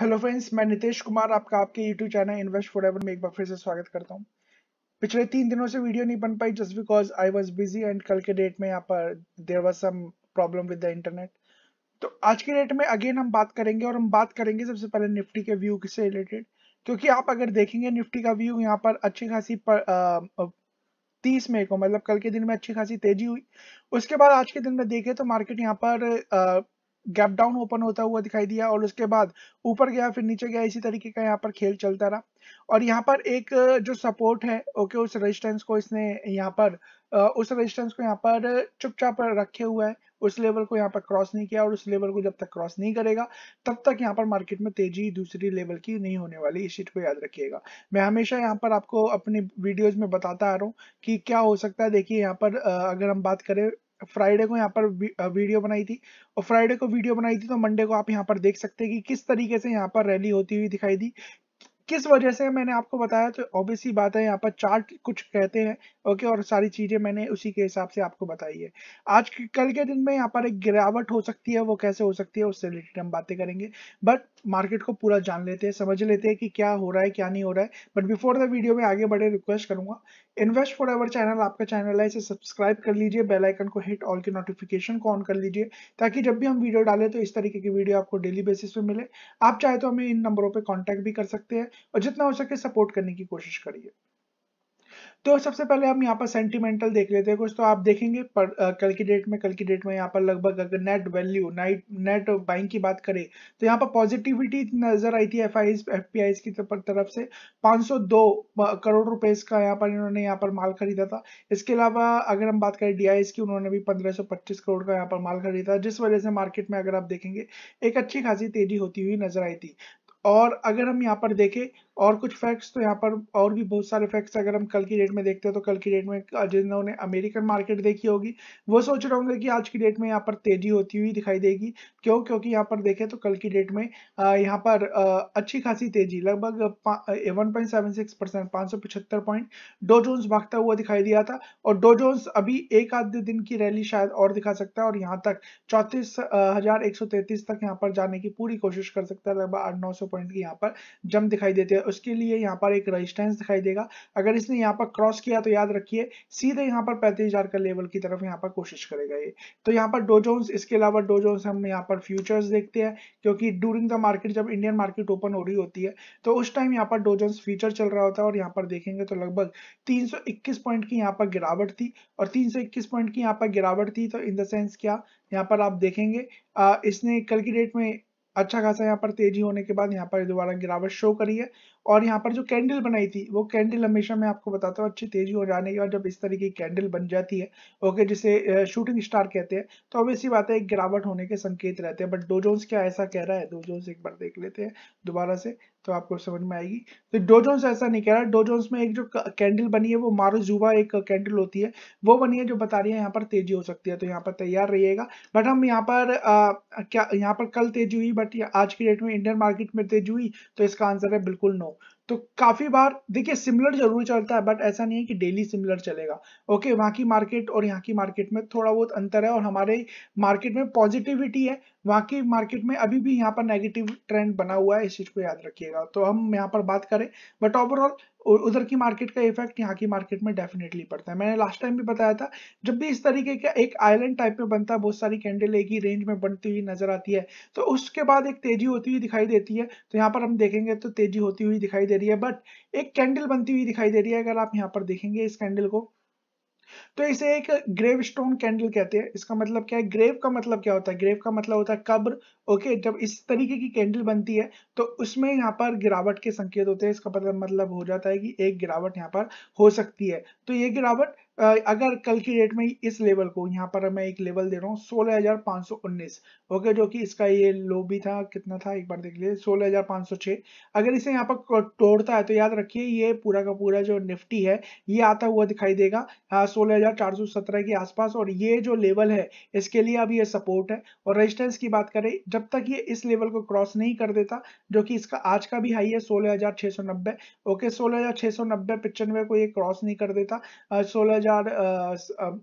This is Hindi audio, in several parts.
हेलो फ्रेंड्स मैं नितेश कुमार आपका आपके YouTube channel Invest Forever में एक बार फिर से स्वागत करता हूं पिछले तीन दिनों से वीडियो नहीं बन पाई just because I was busy and कल के डेट में यहां पर there was some problem with the internet तो आज के डेट में अगेन हम बात करेंगे और हम बात करेंगे सबसे पहले निफ्टी के व्यू से रिलेटेड क्योंकि आप अगर देखेंगे निफ्टी का व्यू यहाँ पर अच्छी खासी पर, आ, तीस मई को मतलब कल के दिन में अच्छी खासी तेजी हुई उसके बाद आज के दिन में देखें तो मार्केट यहाँ पर गैप डाउन ओपन होता हुआ दिखाई दिया और उसके बाद ऊपर गया फिर नीचे गया इसी तरीके का यहाँ पर खेल चलता रहा और यहाँ पर एक जो सपोर्ट है ओके उस रेजिस्टेंस को इसने यहाँ पर उस रेजिस्टेंस को यहाँ पर चुपचाप रखे हुआ है उस लेवल को यहाँ पर क्रॉस नहीं किया और उस लेवल को जब तक क्रॉस नहीं करेगा तब तक यहाँ पर मार्केट में तेजी दूसरी लेवल की नहीं होने वाली इस चीज को याद रखिएगा मैं हमेशा यहाँ पर आपको अपने वीडियोस में बताता आ रहा हूँ कि क्या हो सकता है देखिए यहाँ पर अगर हम बात करें फ्राइडे को यहाँ पर वीडियो बनाई थी और फ्राइडे को वीडियो बनाई थी तो मंडे को आप यहाँ पर देख सकते हैं कि किस तरीके से यहाँ पर रैली होती हुई दिखाई दी किस वजह से मैंने आपको बताया तो ऑब्वियसली बात है यहाँ पर चार्ट कुछ कहते हैं ओके और सारी चीजें मैंने उसी के हिसाब से आपको बताई है आज कल के दिन में यहाँ पर एक गिरावट हो सकती है वो कैसे हो सकती है उससे रिलेटेड हम बातें करेंगे बट मार्केट को पूरा जान लेते हैं समझ लेते हैं कि क्या हो रहा है क्या नहीं हो रहा है बट बिफोर द वीडियो में आगे बढ़े रिक्वेस्ट करूंगा इन्वेस्ट फॉर एवर चैनल आपका चैनल है इसे सब्सक्राइब कर लीजिए बेल आइकन को हिट ऑल की नोटिफिकेशन को ऑन कर लीजिए ताकि जब भी हम वीडियो डालें तो इस तरीके की वीडियो आपको डेली बेसिस पे मिले आप चाहे तो हमें इन नंबरों पर कॉन्टैक्ट भी कर सकते हैं और जितना हो सके सपोर्ट करने की कोशिश करिए तो सबसे पहले हम यहाँ पर सेंटिमेंटल देख लेते हैं कुछ तो आप देखेंगे पर आ, कल की डेट में कल की डेट में यहाँ पर लगभग अगर नेट वैल्यू नाइट नेट बाइंग की बात करें तो यहाँ पर पॉजिटिविटी नजर आई थी एफ आई की तरफ से 502 करोड़ रुपए का यहाँ पर इन्होंने यहाँ पर माल खरीदा था इसके अलावा अगर हम बात करें डी की उन्होंने भी पंद्रह करोड़ का यहाँ पर माल खरीदा जिस वजह से मार्केट में अगर आप देखेंगे एक अच्छी खासी तेजी होती हुई नजर आई थी और अगर हम यहाँ पर देखें और कुछ फैक्ट्स तो यहाँ पर और भी बहुत सारे फैक्ट्स अगर हम कल की डेट में देखते हैं तो कल की डेट में जिन्होंने अमेरिकन मार्केट देखी होगी वो सोच रहे होंगे कि आज की डेट में यहाँ पर तेजी होती हुई दिखाई देगी क्यों क्योंकि यहाँ पर देखें तो कल की डेट में यहाँ पर अच्छी खासी तेजी लगभग one point seven six percent सौ पिछहत्तर पॉइंट डो जोन्स भागता हुआ दिखाई दिया था और डो जोन्स अभी एक आधे दिन की रैली शायद और दिखा सकता है और यहाँ तक चौंतीस हजार एक सौ तैतीस तक यहाँ पर जाने की पूरी कोशिश कर सकता है लगभग आठ नौ सौ पॉइंट की यहाँ पर जम दिखाई देती है है उसके लिए यहाँ पर एक रजिस्टेंस दिखाई देगा अगर इसने यहाँ पर क्रॉस किया तो याद रखिए सीधे यहाँ पर पैंतीस हजार का लेवल की तरफ यहाँ पर कोशिश करेगा ये तो यहाँ पर डोजोन्स इसके अलावा डोजोन्स हम यहाँ पर फ्यूचर्स देखते हैं क्योंकि ड्यूरिंग द मार्केट जब इंडियन मार्केट ओपन हो रही होती है तो उस टाइम यहाँ पर डोजोन्स फ्यूचर चल रहा होता है और यहाँ पर देखेंगे तो लगभग तीन पॉइंट की यहाँ पर गिरावट थी और तीन पॉइंट की यहाँ पर गिरावट थी तो इन द सेंस क्या यहाँ पर आप देखेंगे इसने कल की डेट में अच्छा खासा यहाँ पर तेजी होने के बाद यहाँ पर दोबारा गिरावट शो करी है और यहाँ पर जो कैंडल बनाई थी वो कैंडल हमेशा मैं आपको बताता हूँ अच्छी तेजी हो जाने के बाद जब इस तरीके की कैंडल बन जाती है ओके जिसे शूटिंग स्टार कहते हैं तो अब ऐसी बात है एक गिरावट होने के संकेत रहते हैं बट डो जोन्स क्या ऐसा कह रहा है डो जोन्स एक बार देख लेते हैं दोबारा से तो आपको समझ में आएगी तो डो जोन्स ऐसा नहीं कह रहा डो जोन्स में एक जो कैंडल बनी है वो मारोजुबा एक कैंडल होती है वो बनी है जो बता रही है यहाँ पर तेजी हो सकती है तो यहाँ पर तैयार रहिएगा बट हम यहाँ पर क्या यहाँ पर कल तेजी हुई बट आज की डेट में इंडियन मार्केट में तेजी हुई तो इसका आंसर है बिल्कुल नो तो काफी बार देखिए सिमिलर जरूर चलता है बट ऐसा नहीं है कि डेली सिमिलर चलेगा ओके वहां की मार्केट और यहाँ की मार्केट में थोड़ा बहुत अंतर है और हमारे मार्केट में पॉजिटिविटी है वहां की मार्केट में अभी भी यहाँ पर नेगेटिव ट्रेंड बना हुआ है इस चीज को याद रखिएगा तो हम यहाँ पर बात करें बट ओवरऑल और उधर की मार्केट का इफेक्ट यहाँ की मार्केट में डेफिनेटली पड़ता है मैंने लास्ट टाइम भी बताया था जब भी इस तरीके का एक आइलैंड टाइप में बनता है बहुत सारी कैंडल एक ही रेंज में बनती हुई नजर आती है तो उसके बाद एक तेजी होती हुई दिखाई देती है तो यहाँ पर हम देखेंगे तो तेजी होती हुई दिखाई दे रही है बट एक कैंडल बनती हुई दिखाई दे रही है अगर आप यहाँ पर देखेंगे इस कैंडल को तो इसे एक ग्रेव स्टोन कैंडल कहते हैं इसका मतलब क्या है ग्रेव का मतलब क्या होता है ग्रेव का मतलब होता है कब्र ओके जब इस तरीके की कैंडल बनती है तो उसमें यहाँ पर गिरावट के संकेत होते हैं इसका मतलब मतलब हो जाता है कि एक गिरावट यहाँ पर हो सकती है तो ये गिरावट अगर कल की डेट में इस लेवल को यहाँ पर मैं एक लेवल दे रहा हूँ सोलह हजार उन्नीस ओके जो कि इसका ये लो भी था कितना था एक बार देख लीजिए सोलह हजार सौ अगर इसे यहाँ पर तोड़ता है तो याद रखिए ये पूरा का पूरा जो निफ्टी है ये आता हुआ दिखाई देगा सोलह हजार चार सौ सत्रह के आसपास और ये जो लेवल है इसके लिए अब ये सपोर्ट है और रजिस्टेंस की बात करें जब तक ये इस लेवल को क्रॉस नहीं कर देता जो कि इसका आज का भी हाई है सोलह हजार सौ नब्बे ओके सोलह हजार छह सौ नब्बे पिचानवे को ये क्रॉस नहीं कर देता सोलह हजार हजार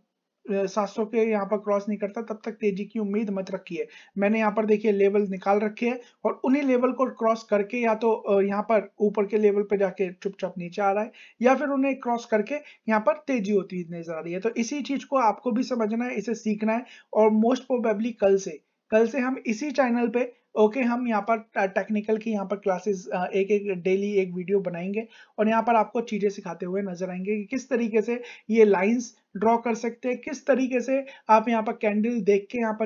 सात के यहाँ पर क्रॉस नहीं करता तब तक तेजी की उम्मीद मत रखिए मैंने यहाँ पर देखिए लेवल निकाल रखे हैं और उन्हीं लेवल को क्रॉस करके या तो यहाँ पर ऊपर के लेवल पे जाके चुपचाप नीचे आ रहा है या फिर उन्हें क्रॉस करके यहाँ पर तेजी होती नजर आ रही है तो इसी चीज को आपको भी समझना है इसे सीखना है और मोस्ट प्रोबेबली कल से कल से हम इसी चैनल पे ओके okay, हम यहाँ पर टेक्निकल की यहाँ पर क्लासेस एक एक डेली एक वीडियो बनाएंगे और यहाँ पर आपको चीज़ें सिखाते हुए नजर आएंगे कि किस तरीके से ये लाइंस ड्रॉ कर सकते हैं किस तरीके से आप यहाँ पर कैंडल देख के यहाँ पर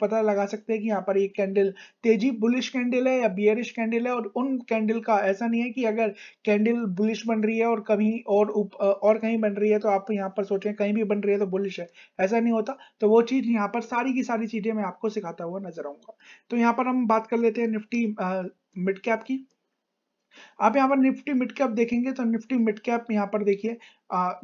पता लगा सकते हैं कि यहाँ पर ये कैंडल तेजी बुलिश कैंडल है या बियरिश कैंडल है और उन कैंडल का ऐसा नहीं है कि अगर कैंडल बुलिश बन रही है और कहीं और उप, और कहीं बन रही है तो आप यहाँ पर सोचें कहीं भी बन रही है तो बुलिश है ऐसा नहीं होता तो वो चीज़ यहाँ पर सारी की सारी चीज़ें मैं आपको सिखाता हुआ नजर आऊंगा तो यहाँ पर हम बात कर लेते हैं निफ्टी मिड कैप की आप यहाँ पर निफ्टी मिड कैप देखेंगे तो निफ्टी मिड कैप यहाँ पर देखिए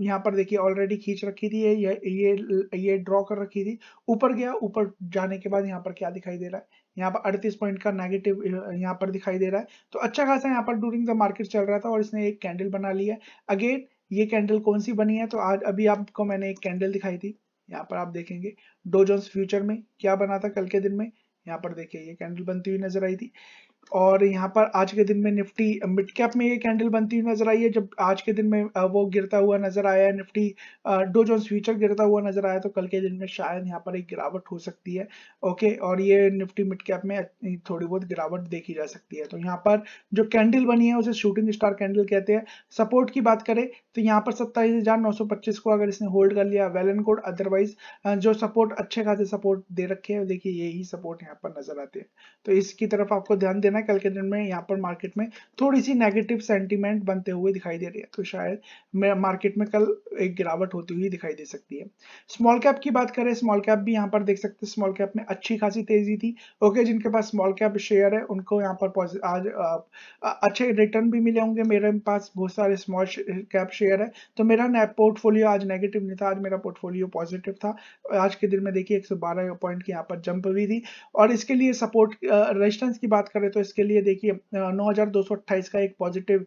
यहाँ पर देखिए ऑलरेडी खींच रखी थी ये ये ये ड्रॉ कर रखी थी ऊपर गया ऊपर जाने के बाद यहाँ पर क्या दिखाई दे रहा है यहाँ पर अड़तीस पॉइंट का नेगेटिव यहाँ पर दिखाई दे रहा है तो अच्छा खासा यहाँ पर डूरिंग द मार्केट चल रहा था और इसने एक कैंडल बना लिया है अगेन ये कैंडल कौन सी बनी है तो आज अभी आपको मैंने एक कैंडल दिखाई थी यहाँ पर आप देखेंगे डोजोन्स फ्यूचर में क्या बना था कल के दिन में यहाँ पर देखिए ये कैंडल बनती हुई नजर आई थी और यहाँ पर आज के दिन में निफ्टी मिड कैप में ये कैंडल बनती हुई नजर आई है जब आज के दिन में वो गिरता हुआ नजर आया निफ्टी डो फ्यूचर गिरता हुआ नजर आया तो कल के दिन में शायद यहाँ पर एक गिरावट हो सकती है ओके और ये निफ्टी मिड कैप में थोड़ी बहुत गिरावट देखी जा सकती है तो यहाँ पर जो कैंडल बनी है उसे शूटिंग स्टार कैंडल कहते हैं सपोर्ट की बात करें तो यहाँ पर सत्ताईस को अगर इसने होल्ड कर लिया वेल एंड कोड अदरवाइज जो सपोर्ट अच्छे खासे सपोर्ट दे रखे है देखिए यही सपोर्ट यहाँ पर नजर आते हैं तो इसकी तरफ आपको ध्यान देना ना कल के दिन में यहाँ पर मार्केट में थोड़ी सी नेगेटिव सेंटिमेंट बनते हुए दिखाई दे रही है तो शायद मार्केट में कल एक गिरावट होती हुई दिखाई दे सकती है स्मॉल कैप की बात करें स्मॉल कैप भी यहाँ पर देख सकते हैं स्मॉल कैप में अच्छी खासी तेजी थी ओके जिनके पास स्मॉल कैप शेयर है उनको यहाँ पर आज अच्छे रिटर्न भी मिले होंगे मेरे पास बहुत सारे स्मॉल कैप शेयर है तो मेरा पोर्टफोलियो आज नेगेटिव नहीं था आज मेरा पोर्टफोलियो पॉजिटिव था आज के दिन में देखिए 112 पॉइंट की यहाँ पर जंप हुई थी और इसके लिए सपोर्ट रेजिस्टेंस की बात करें तो इसके लिए देखिए नौ का एक पॉजिटिव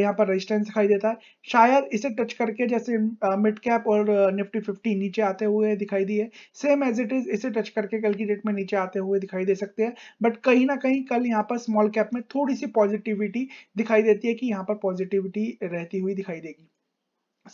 यहाँ पर रजिस्टेंस दिखाई देता है शायद इसे टच करके जैसे मिड कैप और निफ्टी फिफ्टी नीचे आते हुए दिखाई दिए सेम एज इट इज इसे टच करके कल की डेट में नीचे आते हुए दिखाई दे सकते हैं बट कहीं ना कहीं कल यहाँ पर स्मॉल कैप में थोड़ी सी पॉजिटिविटी दिखाई देती है कि यहाँ पर पॉजिटिविटी रहती हुई दिखाई देगी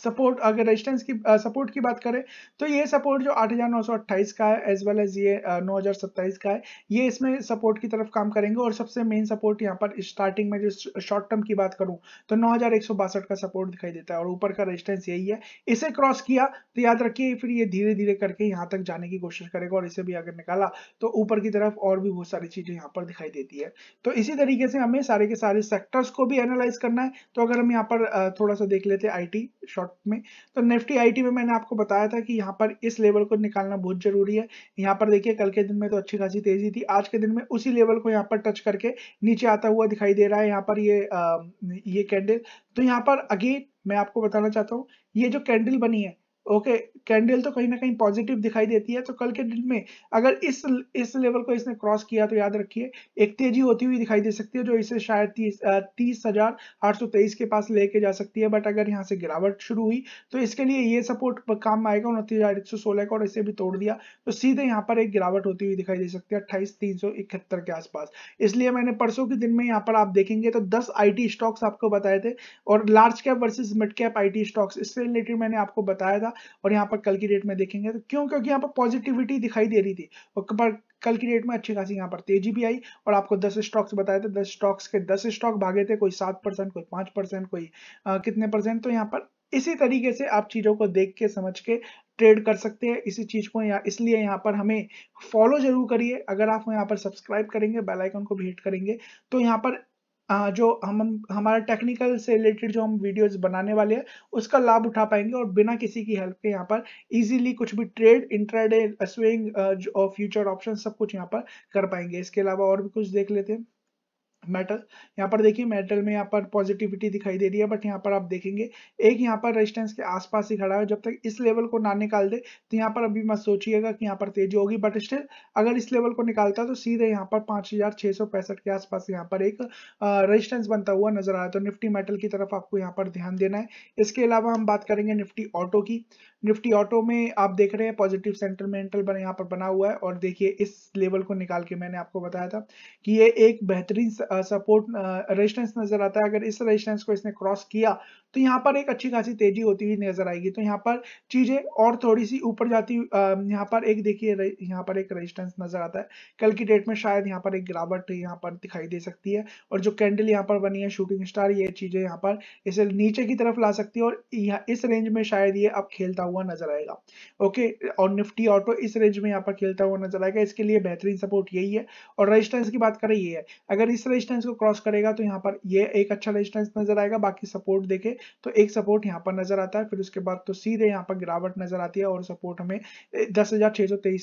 सपोर्ट अगर रेजिस्टेंस की सपोर्ट की बात करें तो ये सपोर्ट जो 8,928 का है एज वेल एज ये नौ हजार सत्ताईस का है ये इसमें सपोर्ट की तरफ काम करेंगे और सबसे मेन सपोर्ट यहाँ पर स्टार्टिंग में जो शॉर्ट टर्म की बात करूँ तो नौ का सपोर्ट दिखाई देता है और ऊपर का रेजिस्टेंस यही है इसे क्रॉस किया तो याद रखिए फिर ये धीरे धीरे करके यहाँ तक जाने की कोशिश करेगा और इसे भी अगर निकाला तो ऊपर की तरफ और भी बहुत सारी चीजें यहाँ पर दिखाई देती है तो इसी तरीके से हमें सारे के सारे सेक्टर्स को भी एनालाइज करना है तो अगर हम यहाँ पर थोड़ा सा देख लेते आई टी शॉर्ट शॉर्ट में तो निफ्टी आईटी में मैंने आपको बताया था कि यहाँ पर इस लेवल को निकालना बहुत जरूरी है यहाँ पर देखिए कल के दिन में तो अच्छी खासी तेजी थी आज के दिन में उसी लेवल को यहाँ पर टच करके नीचे आता हुआ दिखाई दे रहा है यहाँ पर ये आ, ये कैंडल तो यहाँ पर अगेन मैं आपको बताना चाहता हूँ ये जो कैंडल बनी है ओके कैंडल तो कहीं ना कहीं पॉजिटिव दिखाई देती है तो कल के दिन में अगर इस इस लेवल को इसने क्रॉस किया तो याद रखिए एक तेजी होती हुई दिखाई दे सकती है जो इसे शायद तीस तीस हजार आठ सौ तेईस के पास लेके जा सकती है बट अगर यहाँ से गिरावट शुरू हुई तो इसके लिए ये सपोर्ट काम आएगा उनतीस हजार एक सौ सोलह का और इसे भी तोड़ दिया तो सीधे यहाँ पर एक गिरावट होती हुई दिखाई दे सकती है अट्ठाईस तीन सौ इकहत्तर के आसपास इसलिए मैंने परसों के दिन में यहाँ पर आप देखेंगे तो दस आई स्टॉक्स आपको बताए थे और large cap versus mid cap आई स्टॉक्स इससे रिलेटेड मैंने आपको बताया था और यहाँ पर कल की डेट में देखेंगे तो क्यों क्योंकि यहाँ पर पॉजिटिविटी दिखाई दे रही थी और कल की डेट में अच्छी खासी यहाँ पर तेजी भी आई और आपको दस स्टॉक्स बताए थे दस स्टॉक्स के दस स्टॉक भागे थे कोई सात परसेंट कोई 5 परसेंट कोई आ, कितने परसेंट तो यहाँ पर इसी तरीके से आप चीज़ों को देख के समझ के ट्रेड कर सकते हैं इसी चीज़ को या इसलिए यहाँ पर हमें फॉलो जरूर करिए अगर आप यहाँ पर सब्सक्राइब करेंगे बेल आइकन को भी हिट करेंगे तो यहाँ पर जो हम हमारा टेक्निकल से रिलेटेड जो हम वीडियोस बनाने वाले हैं उसका लाभ उठा पाएंगे और बिना किसी की हेल्प के यहाँ पर इजीली कुछ भी ट्रेड इंट्राडे स्विंग और फ्यूचर ऑप्शन सब कुछ यहाँ पर कर पाएंगे इसके अलावा और भी कुछ देख लेते हैं मेटल यहाँ पर देखिए मेटल में यहाँ पर पॉजिटिविटी दिखाई दे रही है बट यहाँ पर आप देखेंगे एक यहाँ पर रेजिस्टेंस के आसपास ही खड़ा है जब तक इस लेवल को ना निकाल दे तो यहाँ पर अभी मत सोचिएगा कि यहाँ पर तेजी होगी बट स्टिल अगर इस लेवल को निकालता है तो सीधे यहाँ पर पाँच के आसपास यहाँ पर एक रजिस्टेंस बनता हुआ नजर आया तो निफ्टी मेटल की तरफ आपको यहाँ पर ध्यान देना है इसके अलावा हम बात करेंगे निफ्टी ऑटो की निफ्टी ऑटो में आप देख रहे हैं पॉजिटिव सेंटिमेंटल बने यहाँ पर बना हुआ है और देखिए इस लेवल को निकाल के मैंने आपको बताया था कि ये एक बेहतरीन सपोर्ट रेजिस्टेंस नजर आता है अगर इस रेजिस्टेंस को इसने क्रॉस किया तो यहाँ पर एक अच्छी खासी तेजी होती हुई नजर आएगी तो यहाँ पर चीजें और थोड़ी सी ऊपर जाती यहाँ पर एक देखिए यहाँ पर एक रेजिस्टेंस नजर आता है कल की डेट में शायद यहाँ पर एक गिरावट यहाँ पर दिखाई दे सकती है और जो कैंडल यहाँ पर बनी है शूटिंग स्टार ये चीजें यहाँ पर इसे नीचे की तरफ ला सकती है और इस रेंज में शायद ये अब खेलता हुआ नजर आएगा ओके और निफ्टी ऑटो इस रेंज में यहाँ पर खेलता हुआ नजर आएगा इसके लिए बेहतरीन सपोर्ट यही है और रजिस्टेंस की बात करें ये है अगर इस रेजिस्टेंस को क्रॉस करेगा तो यहाँ पर ये एक अच्छा रेजिस्टेंस नजर आएगा बाकी सपोर्ट देखे तो एक सपोर्ट यहाँ पर नजर आता है फिर उसके बाद तो सीधे यहाँ पर गिरावट नजर आती है और सपोर्ट हमें दस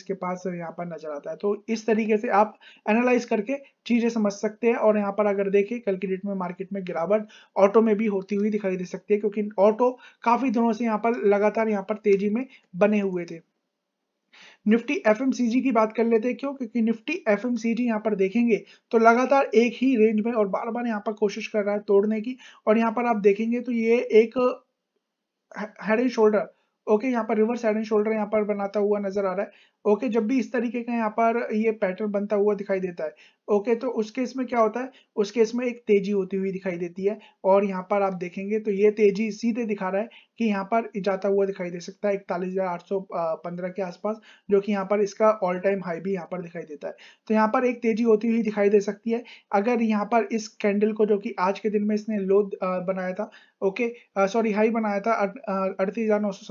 के पास यहाँ पर नजर आता है तो इस तरीके से आप एनालाइज करके चीजें समझ सकते हैं और यहाँ पर अगर देखे कल की डेट में मार्केट में गिरावट ऑटो में भी होती हुई दिखाई दे सकती है क्योंकि ऑटो काफी दिनों से यहाँ पर लगातार यहाँ पर तेजी में बने हुए थे निफ्टी एफएमसीजी की बात कर लेते हैं क्यों क्योंकि निफ्टी एफएमसीजी यहां पर देखेंगे तो लगातार एक ही रेंज में और बार बार यहां पर कोशिश कर रहा है तोड़ने की और यहां पर आप देखेंगे तो ये एक हेड एंड शोल्डर ओके यहाँ पर रिवर्स हेड एंड शोल्डर यहाँ पर बनाता हुआ नजर आ रहा है ओके जब भी इस तरीके का यहाँ पर ये पैटर्न बनता हुआ दिखाई देता है ओके तो उस केस में क्या होता है उस केस में एक तेजी होती हुई दिखाई देती है और यहाँ पर आप देखेंगे तो ये तेजी सीधे दिखा रहा है कि यहाँ पर जाता हुआ दिखाई दे सकता है इकतालीस के आसपास जो कि यहाँ पर इसका ऑल टाइम हाई भी यहाँ पर दिखाई देता है तो यहाँ पर एक तेजी होती हुई दिखाई दे सकती है अगर यहाँ पर इस कैंडल को जो कि आज के दिन में इसने लो बनाया था ओके सॉरी हाई बनाया था अड़तीस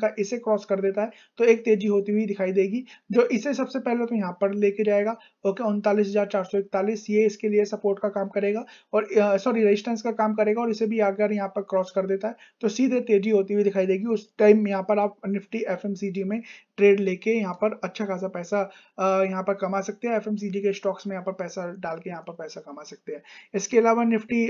का इसे क्रॉस कर देता है तो एक तेजी होती हुई दिखाई देगी जाएगी जो इसे सबसे पहले तो यहाँ पर लेके जाएगा ओके उनतालीस हजार चार सौ इकतालीस ये इसके लिए सपोर्ट का काम करेगा और सॉरी रेजिस्टेंस का काम करेगा और इसे भी अगर यहाँ पर क्रॉस कर देता है तो सीधे तेजी होती हुई दिखाई देगी उस टाइम यहाँ पर आप निफ्टी एफ में ट्रेड लेके यहाँ पर अच्छा खासा पैसा यहाँ पर कमा सकते हैं एफ के स्टॉक्स में यहाँ पर पैसा डाल के यहाँ पर पैसा कमा सकते हैं इसके अलावा निफ्टी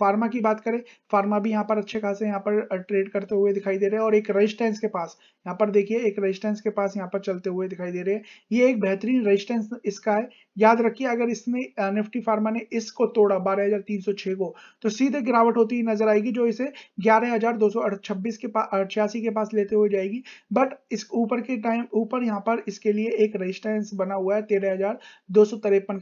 फार्मा की बात करें फार्मा भी यहाँ पर अच्छे खासे यहाँ पर ट्रेड करते हुए दिखाई दे रहे हैं और एक रेजिस्टेंस के पास यहाँ पर देखिए एक रेजिस्टेंस के पास यहाँ पर चलते हुए हुए दिखाई दे रहे हैं ये एक बेहतरीन रेजिस्टेंस इसका है याद रखिए अगर इसने निफ्टी फार्मा ने इसको तोड़ा 12,306 को तो सीधे गिरावट होती नजर आएगी जो इसे 11,226 के पास छियासी के पास लेते हुए जाएगी बट इस ऊपर के टाइम ऊपर यहाँ पर इसके लिए एक रेजिस्टेंस बना हुआ है तेरह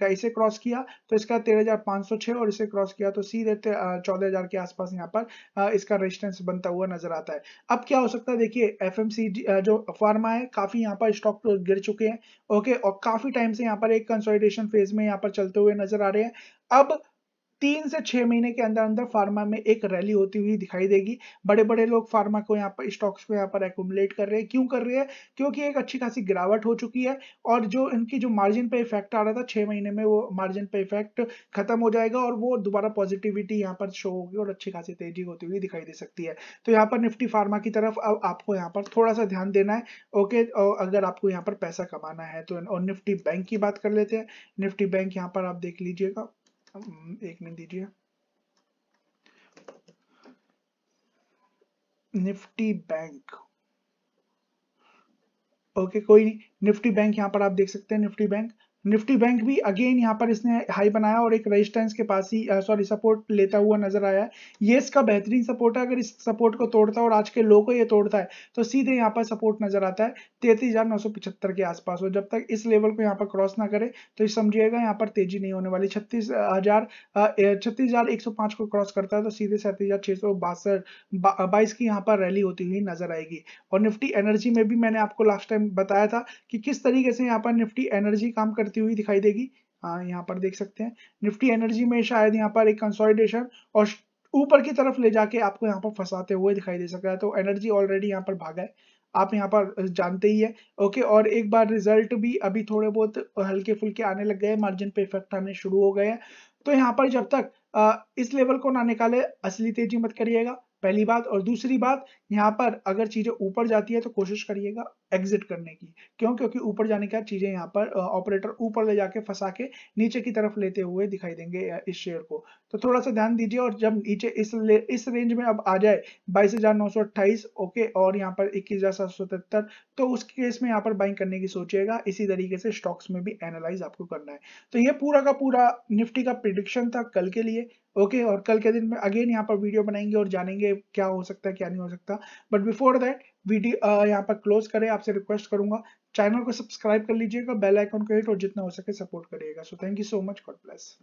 का इसे क्रॉस किया तो इसका 13,506 और इसे क्रॉस किया तो सीधे चौदह के आसपास यहाँ पर इसका रेजिस्टेंस बनता हुआ नजर आता है अब क्या हो सकता है देखिए एफ जो फार्मा है काफी यहाँ पर स्टॉक गिर चुके हैं ओके और काफी टाइम से यहाँ पर एक कंसोलिडेशन फेज में यहाँ पर चलते हुए नजर आ रहे हैं अब तीन से छह महीने के अंदर अंदर फार्मा में एक रैली होती हुई दिखाई देगी बड़े बड़े लोग फार्मा को यहाँ पर स्टॉक्स को यहाँ पर एकट कर रहे हैं क्यों कर रहे हैं क्योंकि एक अच्छी खासी गिरावट हो चुकी है और जो इनकी जो मार्जिन पे इफेक्ट आ रहा था छह महीने में वो मार्जिन पे इफेक्ट खत्म हो जाएगा और वो दोबारा पॉजिटिविटी यहाँ पर शो होगी और अच्छी खासी तेजी होती हुई दिखाई दे सकती है तो यहाँ पर निफ्टी फार्मा की तरफ अब आपको यहाँ पर थोड़ा सा ध्यान देना है ओके अगर आपको यहाँ पर पैसा कमाना है तो और निफ्टी बैंक की बात कर लेते हैं निफ्टी बैंक यहाँ पर आप देख लीजिएगा एक मिनट दीजिए निफ्टी बैंक ओके okay, कोई नहीं निफ्टी बैंक यहां पर आप देख सकते हैं निफ्टी बैंक निफ्टी बैंक भी अगेन यहाँ पर इसने हाई बनाया और एक रेजिस्टेंस के पास ही सॉरी uh, सपोर्ट लेता हुआ नजर आया है ये इसका बेहतरीन सपोर्ट है अगर इस सपोर्ट को तोड़ता है और आज के लो को ये तोड़ता है तो सीधे यहाँ पर सपोर्ट नजर आता है तैतीस के आसपास और जब तक इस लेवल को यहाँ पर क्रॉस ना करे तो समझिएगा यहाँ पर तेजी नहीं होने वाली छत्तीस हजार uh, uh, छत्तीस हजार एक सौ पांच को क्रॉस करता है तो सीधे सैंतीस हजार छह सौ बासठ बाईस की यहाँ पर रैली होती हुई नजर आएगी और निफ्टी एनर्जी में भी मैंने आपको लास्ट टाइम बताया था कि किस तरीके से यहाँ पर निफ्टी एनर्जी काम करती करती हुई दिखाई देगी हाँ, यहाँ पर देख सकते हैं निफ्टी एनर्जी में शायद यहाँ पर एक कंसोलिडेशन और ऊपर की तरफ ले जाके आपको यहाँ पर फंसाते हुए दिखाई दे सकता है तो एनर्जी ऑलरेडी यहाँ पर भागा है आप यहाँ पर जानते ही है ओके और एक बार रिजल्ट भी अभी थोड़े बहुत हल्के फुल्के आने लग गए मार्जिन पे इफेक्ट आने शुरू हो गए हैं तो यहाँ पर जब तक इस लेवल को ना निकाले असली तेजी मत करिएगा पहली बात और दूसरी बात यहाँ पर अगर चीजें ऊपर जाती है तो कोशिश करिएगा एग्जिट करने की क्यों क्योंकि ऊपर जाने के बाद चीजें यहाँ पर ऑपरेटर ऊपर ले जाके फंसा के नीचे की तरफ लेते हुए दिखाई देंगे इस शेयर को तो थोड़ा सा ध्यान दीजिए और जब नीचे इस इस रेंज में अब आ जाए बाईस हजार नौ सौ ओके और यहाँ पर इक्कीस हजार सात सौ तो उस केस में यहाँ पर बाइंग करने की सोचिएगा इसी तरीके से स्टॉक्स में भी एनालाइज आपको करना है तो ये पूरा का पूरा निफ्टी का प्रिडिक्शन था कल के लिए ओके okay, और कल के दिन में अगेन यहाँ पर वीडियो बनाएंगे और जानेंगे क्या हो सकता है क्या नहीं हो सकता बट बिफोर दैट वीडियो यहाँ पर क्लोज करें आपसे रिक्वेस्ट करूंगा चैनल को सब्सक्राइब कर लीजिएगा बेल आइकन को हिट और जितना हो सके सपोर्ट करिएगा so thank you so much God bless